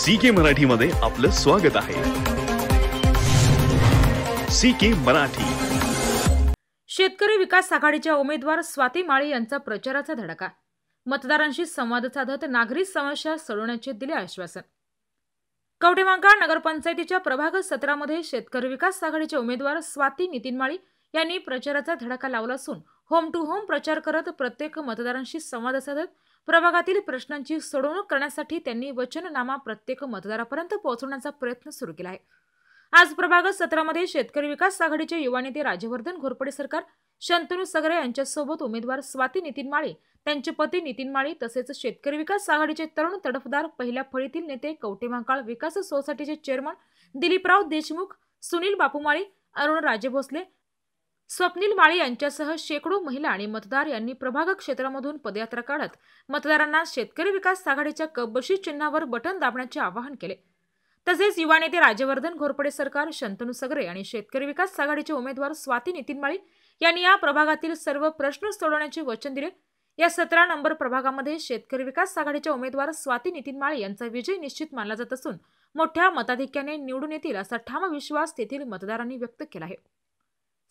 C के मध्ये आपलं स्वागत आहे सी के मराठी शेतकरी विकास आघाडीच्या उमेदवार स्वाती माळी यांचा प्रचाराचा धडका मतदारांशी संवाद साधत नागरी समस्या सोडवण्याचे दिले आश्वासन कवटेमांकाळ नगरपंचायतीच्या प्रभाग सत्रामध्ये शेतकरी विकास आघाडीचे उमेदवार स्वाती नितीन माळी यांनी प्रचाराचा धडका लावला असून होम टू होम प्रचार करत प्रत्येक मतदारांशी संवाद साधत प्रभागातील प्रश्नांची सोडवणूक करण्यासाठी त्यांनी वचननामा प्रत्येक मतदारापर्यंत पोहोचवण्याचा प्रयत्न सुरू केला आहे आज प्रभाग सत्रामध्ये शेतकरी विकास आघाडीचे युवा नेते राजवर्धन घोरपडे सरकार शंतनू सगरे यांच्यासोबत उमेदवार स्वाती नितीन माळे त्यांचे पती नितीन माळी तसेच शेतकरी विकास आघाडीचे तरुण तडफदार पहिल्या फळीतील नेते महाकाळ विकास सोसायटीचे चेअरमन दिलीपराव देशमुख सुनील बापूमाळी अरुण राजे भोसले स्वप्नील माळी यांच्यासह शेकडो महिला आणि मतदार यांनी प्रभाग क्षेत्रामधून पदयात्रा काढत मतदारांना शेतकरी विकास आघाडीच्या कबशी चिन्हावर बटन दाबण्याचे आवाहन केले तसेच युवा नेते राजवर्धन घोरपडे सरकार शंतनू सगरे आणि शेतकरी विकास आघाडीचे उमेदवार स्वाती नितीन माळी यांनी या प्रभागातील सर्व प्रश्न सोडवण्याचे वचन दिले या सतरा नंबर प्रभागामध्ये शेतकरी विकास आघाडीचे उमेदवार स्वाती नितीन माळे यांचा विजय निश्चित मानला जात असून मोठ्या मताधिक्याने निवडून येतील असा ठाम विश्वास तेथील मतदारांनी व्यक्त केला आहे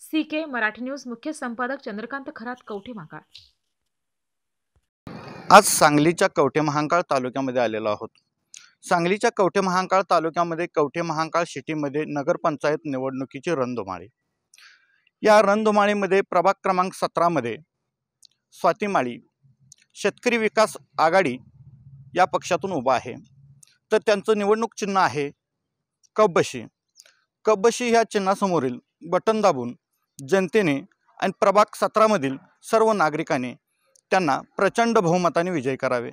सी के मराठी न्यूज मुख्य संपादक चंद्रकांत खरात कवठे महाकाळ आज सांगलीच्या कवठे महांकाळ तालुक्यामध्ये आलेलो आहोत सांगलीच्या कवठे महांकाळ तालुक्यामध्ये कवठे महांकाळ सिटीमध्ये नगरपंचायत निवडणुकीची रणधुमाळी या रणधुमाळीमध्ये प्रभाग क्रमांक सतरामध्ये स्वातीमाळी शेतकरी विकास आघाडी या पक्षातून उभा आहे तर त्यांचं निवडणूक चिन्ह आहे कब्बशी कब्बशी ह्या चिन्हासमोरील बटन दाबून जनतेने आणि प्रभाग सतरामधील सर्व नागरिकाने त्यांना प्रचंड बहुमताने विजय करावे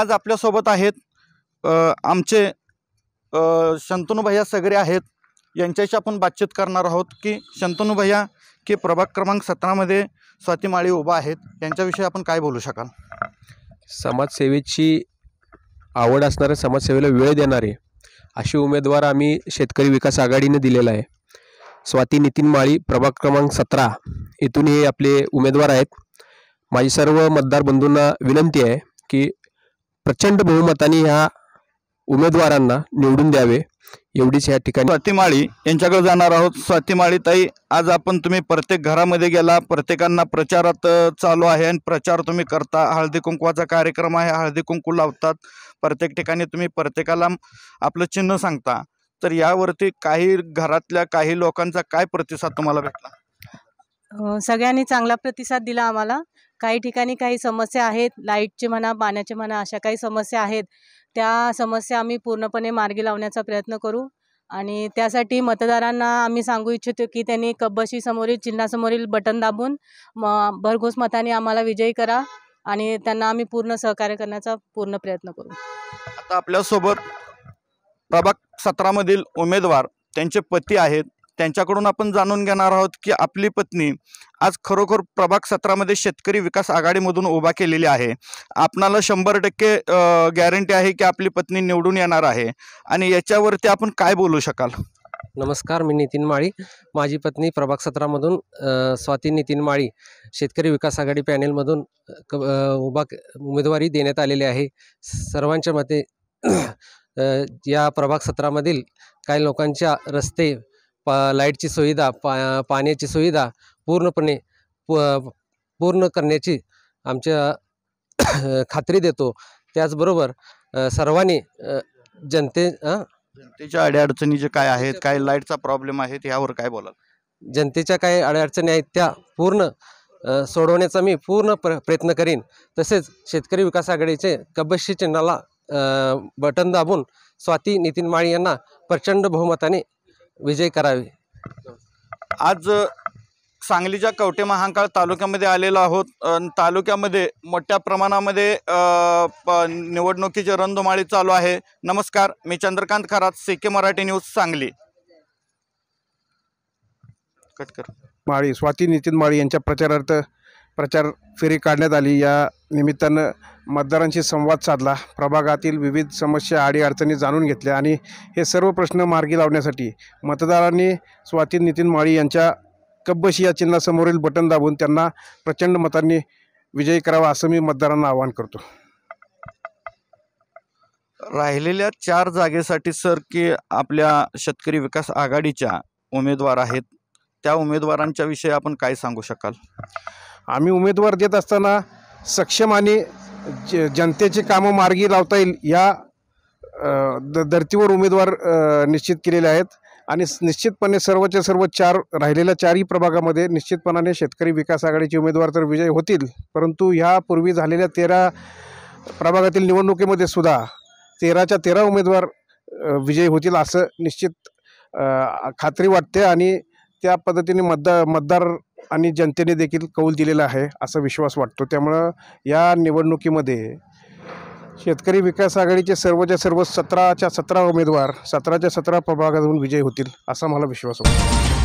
आज आपल्यासोबत आहेत आमचे शंतनुभैया सगरे आहेत यांच्याशी आपण बातचीत करणार आहोत की शंतनुभैया की प्रभाग क्रमांक सतरामध्ये स्वातीमाळी उभा आहेत यांच्याविषयी आपण काय बोलू शकाल समाजसेवेची आवड असणारे समाजसेवेला वेळ देणारे असे उमेदवार आम्ही शेतकरी विकास आघाडीने दिलेला आहे स्वाती नितीन माळी प्रभाग क्रमांक सतरा इथून हे आपले उमेदवार आहेत माझी सर्व मतदार बंधूंना विनंती आहे की प्रचंड बहुमताने ह्या उमेदवारांना निवडून द्यावे एवढीच या ठिकाणी स्वाती माळी यांच्याकडे जाणार आहोत स्वातीमाळी ताई आज आपण तुम्ही प्रत्येक घरामध्ये गेला प्रत्येकांना प्रचारात चालू आहे आणि प्रचार तुम्ही करता हळदी कुंकवाचा कार्यक्रम आहे हळदी कुंकू लावतात प्रत्येक ठिकाणी तुम्ही प्रत्येकाला आपलं चिन्ह सांगता तर यावरती काही घरातल्या काही लोकांचा काय प्रतिसाद तुम्हाला भेटला सगळ्यांनी चांगला प्रतिसाद दिला आम्हाला काही ठिकाणी काही समस्या आहेत लाईटचे म्हणा पाण्याचे म्हणा अशा काही समस्या आहेत त्या समस्या आम्ही पूर्णपणे मार्गी लावण्याचा प्रयत्न करू आणि त्यासाठी मतदारांना आम्ही सांगू इच्छितो की त्यांनी कब्बशीसमोरील चिन्हासमोरील बटन दाबून म भरघोस मताने आम्हाला विजयी करा आणि त्यांना आम्ही पूर्ण सहकार्य करण्याचा पूर्ण प्रयत्न करू आता आपल्यासोबत प्रभाग सत्रामधील उमेदवार त्यांचे पती आहेत त्यांच्याकडून आपण जाणून घेणार आहोत की आपली पत्नी आज खरोखर प्रभाग सत्रामध्ये शेतकरी विकास आघाडीमधून उभा केलेली आहे आपणाला शंभर टक्के गॅरंटी आहे की आपली पत्नी निवडून येणार आहे आणि याच्यावरती आपण काय बोलू शकाल नमस्कार मी नितीन माळी माझी पत्नी प्रभाग सत्रामधून स्वाती नितीन माळी शेतकरी विकास आघाडी पॅनेलमधून उभा उमेदवारी देण्यात आलेली आहे सर्वांच्या मते या प्रभाग सत्रामधील काही लोकांच्या रस्ते पा लाईटची सुविधा पा पाण्याची सुविधा पूर्णपणे पूर्ण करण्याची आमच्या खात्री देतो त्याचबरोबर सर्वांनी जनते जनतेच्या अडीअडचणी जे काय आहेत काय लाईटचा प्रॉब्लेम आहे यावर काय बोलाल जनतेच्या काय अडीअडचणी आहेत त्या पूर्ण सोडवण्याचा मी पूर्ण प्र प्रयत्न करीन तसेच शेतकरी विकास आघाडीचे कबशी चिन्हाला बटन दाबून स्वाती नितीन माळी यांना प्रचंड बहुमताने विजय करावे आज सांगलीच्या कवटे महांकाळ तालुक्यामध्ये आलेलो आहोत तालुक्यामध्ये मोठ्या प्रमाणामध्ये निवडणुकीचे रणधुमाळी चालू आहे नमस्कार मी Chandrakant Kharat C K Marathi news Sangli Katkar Mali Swati Nitin माळी यांच्या प्रचारार्थ प्रचार फेरी काढण्यात आली या निमित्तानं मतदारांशी संवाद साधला प्रभागातील विविध समस्या आडीअडचणी जाणून घेतल्या आणि हे सर्व प्रश्न मार्गी लावण्यासाठी मतदारांनी स्वाती नितीन माळी यांच्या कब्बशी या चिन्हासमोरील बटन दाबून त्यांना प्रचंड मतांनी विजयी करावा असं मी मतदारांना आवाहन करतो राहिलेल्या चार जागेसाठी सर की आपल्या शेतकरी विकास आघाडीच्या उमेदवार आहेत त्या उमेदवारांच्या विषयी आपण काय सांगू शकाल आम्ही उमेदवार देत असताना सक्षम आणि जनतेचे जनतेची कामं मार्गी लावता येईल या द धर्तीवर उमेदवार निश्चित केलेले आहेत आणि निश्चितपणे सर्वच्या सर्व चार राहिलेल्या चारही प्रभागामध्ये निश्चितपणाने शेतकरी विकास आघाडीचे उमेदवार तर विजय होतील परंतु ह्यापूर्वी झालेल्या तेरा प्रभागातील निवडणुकीमध्ये सुद्धा तेराच्या तेरा उमेदवार विजयी होतील असं निश्चित खात्री वाटते आणि त्या पद्धतीने मतदा मतदार आणि जनतेने देखील कौल दिलेला आहे असा विश्वास वाटतो त्यामुळं या निवडणुकीमध्ये शेतकरी विकास आघाडीचे सर्वच्या सर्व सतराच्या सतरा उमेदवार सतराच्या सतरा प्रभागातून विजय होतील असा मला विश्वास वाटतो